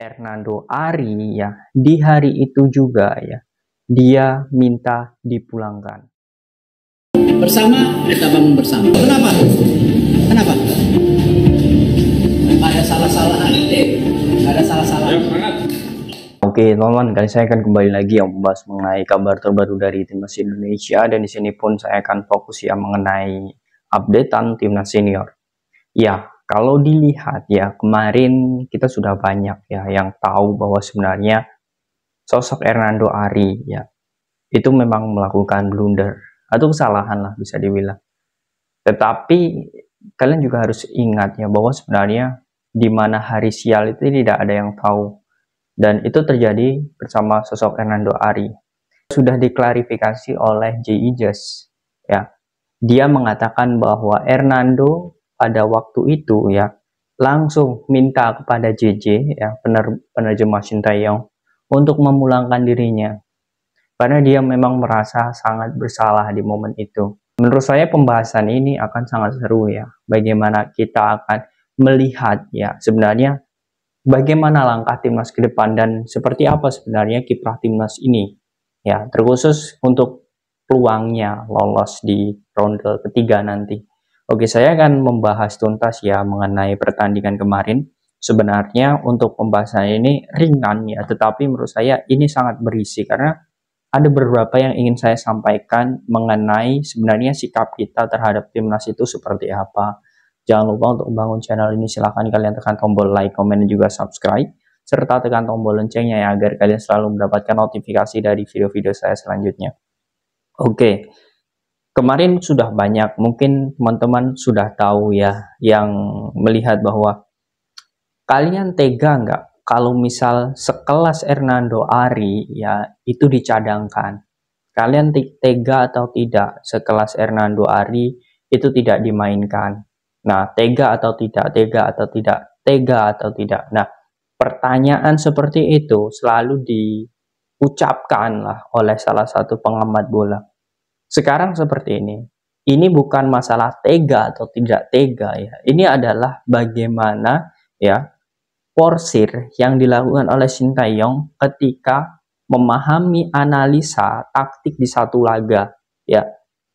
Hernando Ari ya di hari itu juga ya dia minta dipulangkan. Bersama kita bangun bersama. Kenapa? Kenapa? Ada salah-salahan eh, Ada salah-salahan. Ya, Oke, teman-teman, kali saya akan kembali lagi yang membahas mengenai kabar terbaru dari timnas Indonesia dan di sini pun saya akan fokus ya mengenai updatean timnas senior. Ya, kalau dilihat ya kemarin kita sudah banyak ya yang tahu bahwa sebenarnya sosok Hernando Ari ya itu memang melakukan blunder atau kesalahan lah bisa dibilang. Tetapi kalian juga harus ingat ya bahwa sebenarnya di mana hari sial itu tidak ada yang tahu dan itu terjadi bersama sosok Hernando Ari. Sudah diklarifikasi oleh J.I. ya. Dia mengatakan bahwa Hernando pada waktu itu ya langsung minta kepada JJ ya pener, penerjemah Taeyong untuk memulangkan dirinya karena dia memang merasa sangat bersalah di momen itu. Menurut saya pembahasan ini akan sangat seru ya. Bagaimana kita akan melihat ya sebenarnya bagaimana langkah timnas ke depan dan seperti apa sebenarnya kiprah timnas ini ya terkhusus untuk peluangnya lolos di ronde ketiga nanti. Oke, saya akan membahas tuntas ya mengenai pertandingan kemarin. Sebenarnya untuk pembahasan ini ringan ya, tetapi menurut saya ini sangat berisi karena ada beberapa yang ingin saya sampaikan mengenai sebenarnya sikap kita terhadap timnas itu seperti apa. Jangan lupa untuk membangun channel ini silahkan kalian tekan tombol like, komen, dan juga subscribe. Serta tekan tombol loncengnya ya agar kalian selalu mendapatkan notifikasi dari video-video saya selanjutnya. Oke, kemarin sudah banyak mungkin teman-teman sudah tahu ya yang melihat bahwa kalian tega nggak kalau misal sekelas Hernando Ari ya itu dicadangkan kalian tega atau tidak sekelas Hernando Ari itu tidak dimainkan nah tega atau tidak tega atau tidak tega atau tidak nah pertanyaan seperti itu selalu diucapkan lah oleh salah satu pengamat bola sekarang seperti ini. Ini bukan masalah tega atau tidak tega ya. Ini adalah bagaimana ya porsir yang dilakukan oleh Shin Sintayong ketika memahami analisa taktik di satu laga ya.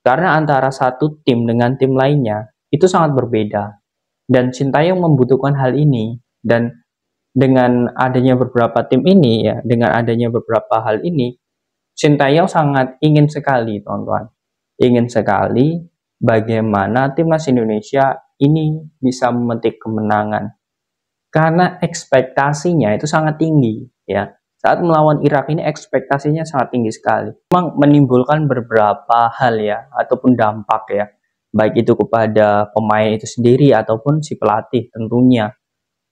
Karena antara satu tim dengan tim lainnya itu sangat berbeda. Dan Shin Sintayong membutuhkan hal ini dan dengan adanya beberapa tim ini ya, dengan adanya beberapa hal ini Sintayong sangat ingin sekali, tuan-tuan. Ingin sekali bagaimana timnas Indonesia ini bisa memetik kemenangan. Karena ekspektasinya itu sangat tinggi, ya. Saat melawan Irak ini ekspektasinya sangat tinggi sekali. Memang menimbulkan beberapa hal ya, ataupun dampak ya. Baik itu kepada pemain itu sendiri ataupun si pelatih tentunya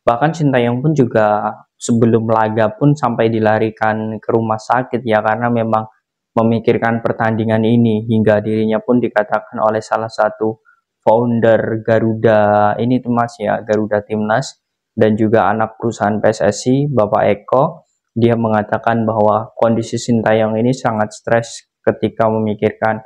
bahkan Sintayong pun juga sebelum laga pun sampai dilarikan ke rumah sakit ya karena memang memikirkan pertandingan ini hingga dirinya pun dikatakan oleh salah satu founder Garuda ini tuh Mas ya Garuda Timnas dan juga anak perusahaan PSSI Bapak Eko dia mengatakan bahwa kondisi Sintayong ini sangat stres ketika memikirkan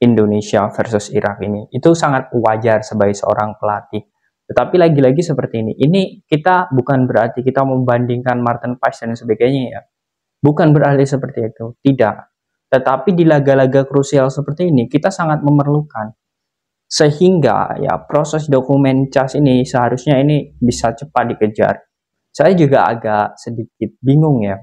Indonesia versus Irak ini itu sangat wajar sebagai seorang pelatih tetapi lagi-lagi seperti ini, ini kita bukan berarti kita membandingkan Martin Paes dan sebagainya ya. Bukan berarti seperti itu, tidak. Tetapi di laga-laga krusial seperti ini, kita sangat memerlukan. Sehingga ya proses dokumen cas ini seharusnya ini bisa cepat dikejar. Saya juga agak sedikit bingung ya.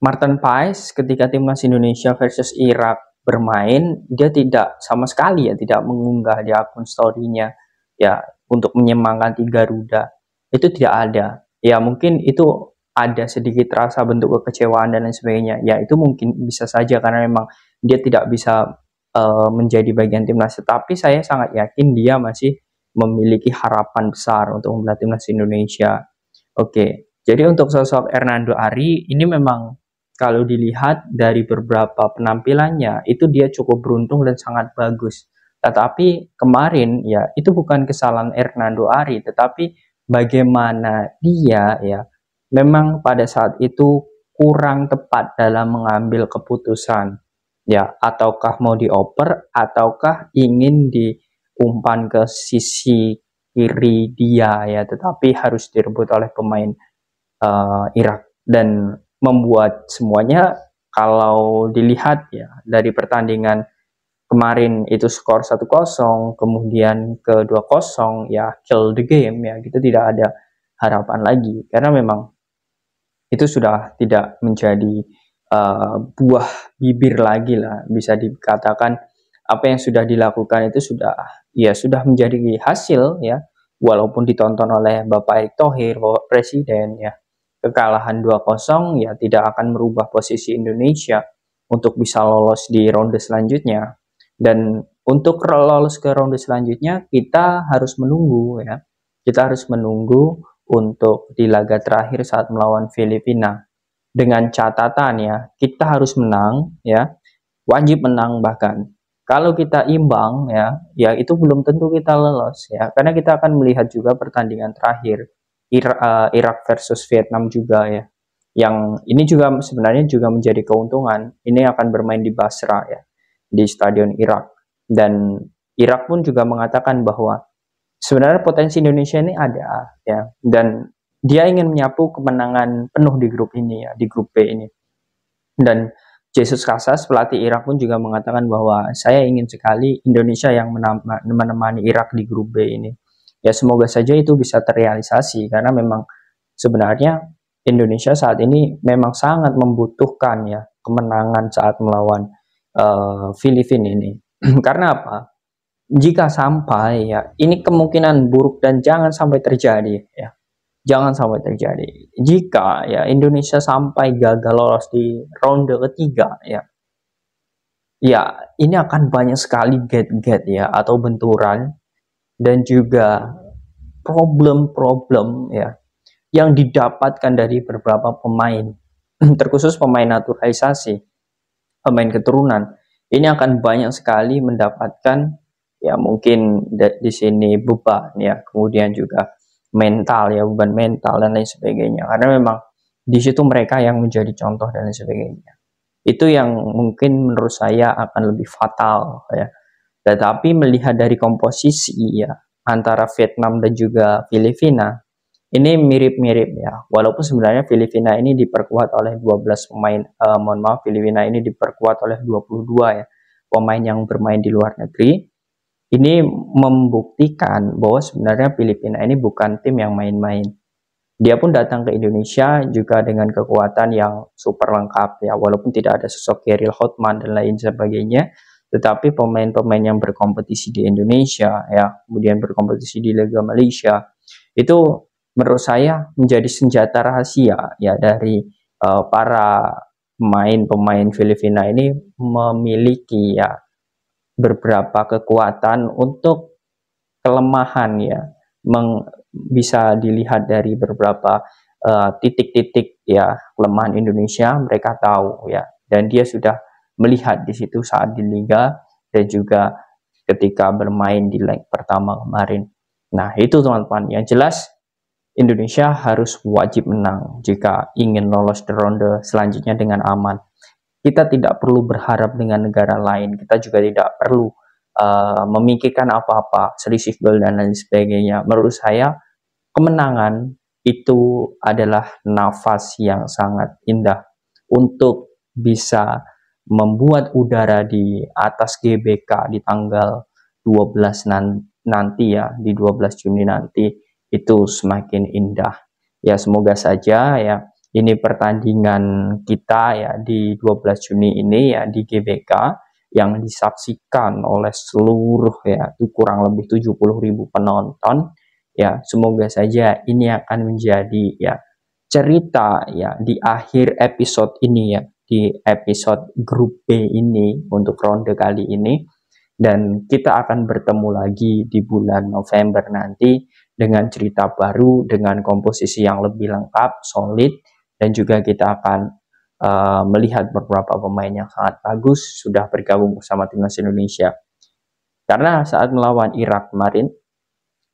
Martin Paes ketika timnas Indonesia versus Irak bermain, dia tidak sama sekali ya tidak mengunggah di akun story-nya ya untuk menyemangati Garuda itu tidak ada. Ya mungkin itu ada sedikit rasa bentuk kekecewaan dan lain sebagainya. Ya itu mungkin bisa saja karena memang dia tidak bisa uh, menjadi bagian timnas. Tetapi saya sangat yakin dia masih memiliki harapan besar untuk membela timnas Indonesia. Oke, jadi untuk sosok Hernando Ari ini memang kalau dilihat dari beberapa penampilannya itu dia cukup beruntung dan sangat bagus. Tetapi kemarin ya itu bukan kesalahan Hernando Ari, tetapi bagaimana dia ya memang pada saat itu kurang tepat dalam mengambil keputusan ya ataukah mau dioper ataukah ingin diumpan ke sisi kiri dia ya tetapi harus direbut oleh pemain uh, Irak dan membuat semuanya kalau dilihat ya dari pertandingan kemarin itu skor 1-0, kemudian ke 2-0, ya kill the game ya, kita gitu. tidak ada harapan lagi karena memang itu sudah tidak menjadi uh, buah bibir lagi lah bisa dikatakan apa yang sudah dilakukan itu sudah ya sudah menjadi hasil ya walaupun ditonton oleh Bapak Erick Thohir Bapak Presiden ya kekalahan 2-0 ya tidak akan merubah posisi Indonesia untuk bisa lolos di ronde selanjutnya dan untuk lolos ke ronde selanjutnya kita harus menunggu ya. Kita harus menunggu untuk di laga terakhir saat melawan Filipina. Dengan catatan ya, kita harus menang ya. Wajib menang bahkan. Kalau kita imbang ya, ya itu belum tentu kita lolos ya. Karena kita akan melihat juga pertandingan terakhir eh, Irak versus Vietnam juga ya. Yang ini juga sebenarnya juga menjadi keuntungan. Ini akan bermain di Basra ya di Stadion Irak. Dan Irak pun juga mengatakan bahwa sebenarnya potensi Indonesia ini ada ya dan dia ingin menyapu kemenangan penuh di grup ini ya, di grup B ini. Dan Jesus Casas pelatih Irak pun juga mengatakan bahwa saya ingin sekali Indonesia yang menemani Irak di grup B ini. Ya semoga saja itu bisa terrealisasi karena memang sebenarnya Indonesia saat ini memang sangat membutuhkan ya kemenangan saat melawan uh, Filipina ini. Karena apa? Jika sampai ya, ini kemungkinan buruk dan jangan sampai terjadi ya. Jangan sampai terjadi. Jika ya Indonesia sampai gagal lolos di ronde ketiga ya, ya ini akan banyak sekali get-get ya atau benturan dan juga problem-problem ya yang didapatkan dari beberapa pemain terkhusus pemain naturalisasi pemain keturunan, ini akan banyak sekali mendapatkan ya mungkin di sini beban ya, kemudian juga mental ya, beban mental dan lain sebagainya. Karena memang di situ mereka yang menjadi contoh dan lain sebagainya. Itu yang mungkin menurut saya akan lebih fatal ya. Tetapi melihat dari komposisi ya antara Vietnam dan juga Filipina, ini mirip-mirip ya, walaupun sebenarnya Filipina ini diperkuat oleh 12 pemain, eh, mohon maaf Filipina ini diperkuat oleh 22 ya, pemain yang bermain di luar negeri. Ini membuktikan bahwa sebenarnya Filipina ini bukan tim yang main-main. Dia pun datang ke Indonesia juga dengan kekuatan yang super lengkap ya, walaupun tidak ada sosok Geril Hotman dan lain sebagainya, tetapi pemain-pemain yang berkompetisi di Indonesia ya kemudian berkompetisi di Liga Malaysia itu menurut saya menjadi senjata rahasia ya dari uh, para pemain-pemain Filipina ini memiliki ya beberapa kekuatan untuk kelemahan ya meng, bisa dilihat dari beberapa eh, titik-titik uh, ya kelemahan Indonesia mereka tahu ya dan dia sudah melihat di situ saat di liga dan juga ketika bermain di leg pertama kemarin. Nah, itu teman-teman yang jelas Indonesia harus wajib menang jika ingin lolos ke ronde selanjutnya dengan aman. Kita tidak perlu berharap dengan negara lain, kita juga tidak perlu uh, memikirkan apa-apa, selisih gol dan lain sebagainya. Menurut saya, kemenangan itu adalah nafas yang sangat indah untuk bisa membuat udara di atas GBK di tanggal 12 nanti ya, di 12 Juni nanti itu semakin indah. Ya semoga saja ya ini pertandingan kita ya di 12 Juni ini ya di GBK yang disaksikan oleh seluruh ya itu kurang lebih 70 ribu penonton ya semoga saja ini akan menjadi ya cerita ya di akhir episode ini ya di episode grup B ini untuk ronde kali ini dan kita akan bertemu lagi di bulan November nanti dengan cerita baru, dengan komposisi yang lebih lengkap, solid, dan juga kita akan uh, melihat beberapa pemain yang sangat bagus sudah bergabung bersama timnas Indonesia. Karena saat melawan Irak kemarin,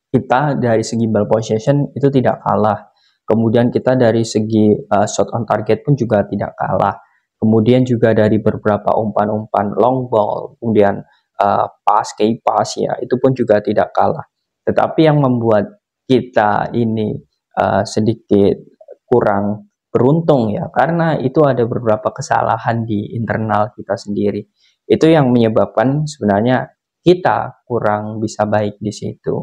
kita dari segi ball possession itu tidak kalah. Kemudian kita dari segi uh, shot on target pun juga tidak kalah. Kemudian juga dari beberapa umpan-umpan long ball, kemudian uh, pass, key pass ya, itu pun juga tidak kalah tetapi yang membuat kita ini uh, sedikit kurang beruntung ya, karena itu ada beberapa kesalahan di internal kita sendiri. Itu yang menyebabkan sebenarnya kita kurang bisa baik di situ.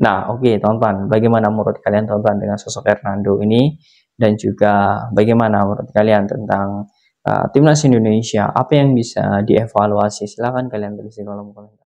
Nah, oke okay, teman-teman, bagaimana menurut kalian teman-teman dengan sosok Hernando ini dan juga bagaimana menurut kalian tentang uh, timnas Indonesia? Apa yang bisa dievaluasi? Silahkan kalian tulis di kolom komentar.